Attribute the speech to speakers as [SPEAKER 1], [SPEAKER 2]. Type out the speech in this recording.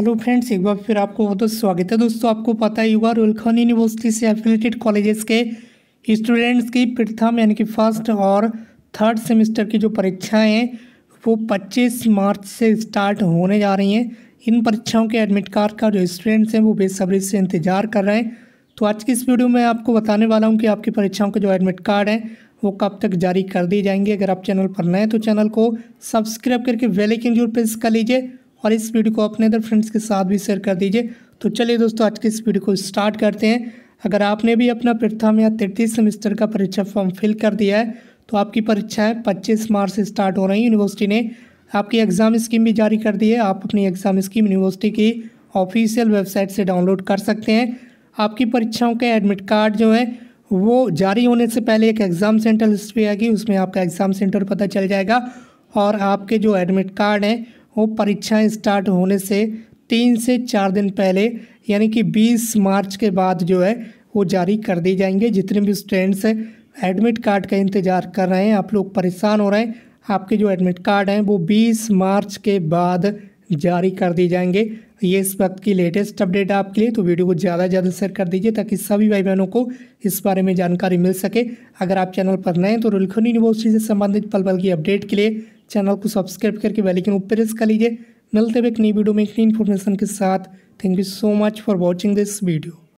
[SPEAKER 1] hello friends एक बार फिर आपको बहुत बहुत स्वागत है दोस्तों आपको पता ही होगा रोयल खान यूनिवर्सिटी से एफिलेटेड कॉलेजेस के स्टूडेंट्स की प्रथम यानी कि फर्स्ट और थर्ड सेमेस्टर की जो परीक्षाएं हैं वो 25 मार्च से स्टार्ट होने जा रही हैं इन परीक्षाओं के एडमिट कार्ड का जो स्टूडेंट्स हैं वो बेसब्री से इंतजार कर रहे हैं तो आज की इस वीडियो में आपको बताने वाला हूँ कि आपकी परीक्षाओं के जो एडमिट कार्ड हैं वो कब तक जारी कर दिए जाएंगे अगर आप चैनल पर नए तो चैनल को सब्सक्राइब करके वेल जरूर प्रेस कर लीजिए और इस वीडियो को अपने अदर फ्रेंड्स के साथ भी शेयर कर दीजिए तो चलिए दोस्तों आज के इस वीडियो को स्टार्ट करते हैं अगर आपने भी अपना प्रथम या तृतीय सेमेस्टर का परीक्षा फॉर्म फिल कर दिया है तो आपकी परीक्षाएँ पच्चीस मार्च से स्टार्ट हो रही हैं यूनिवर्सिटी ने आपकी एग्ज़ाम स्कीम भी जारी कर दी है आप अपनी एग्ज़ाम स्कीम यूनिवर्सिटी की ऑफिशियल वेबसाइट से डाउनलोड कर सकते हैं आपकी परीक्षाओं के एडमिट कार्ड जो है वो जारी होने से पहले एक एग्ज़ाम सेंटर लिस्ट भी आएगी उसमें आपका एग्ज़ाम सेंटर पता चल जाएगा और आपके जो एडमिट कार्ड हैं वो परीक्षाएं स्टार्ट होने से तीन से चार दिन पहले यानी कि 20 मार्च के बाद जो है वो जारी कर दी जाएंगे जितने भी स्टूडेंट्स एडमिट कार्ड का इंतज़ार कर रहे हैं आप लोग परेशान हो रहे हैं आपके जो एडमिट कार्ड हैं वो 20 मार्च के बाद जारी कर दिए जाएंगे ये इस वक्त की लेटेस्ट अपडेट आपके लिए तो वीडियो को ज़्यादा से ज़्यादा शेयर कर दीजिए ताकि सभी भाई बहनों को इस बारे में जानकारी मिल सके अगर आप चैनल पर नए तो रुलखनी यूनिवर्सिटी से संबंधित पल पल की अपडेट के लिए चैनल को सब्सक्राइब करके बेलाइकन ऊपर प्रेस कर लीजिए मिलते हुए एक नई वीडियो में एक नई इन्फॉर्मेशन के साथ thank you so much for watching this video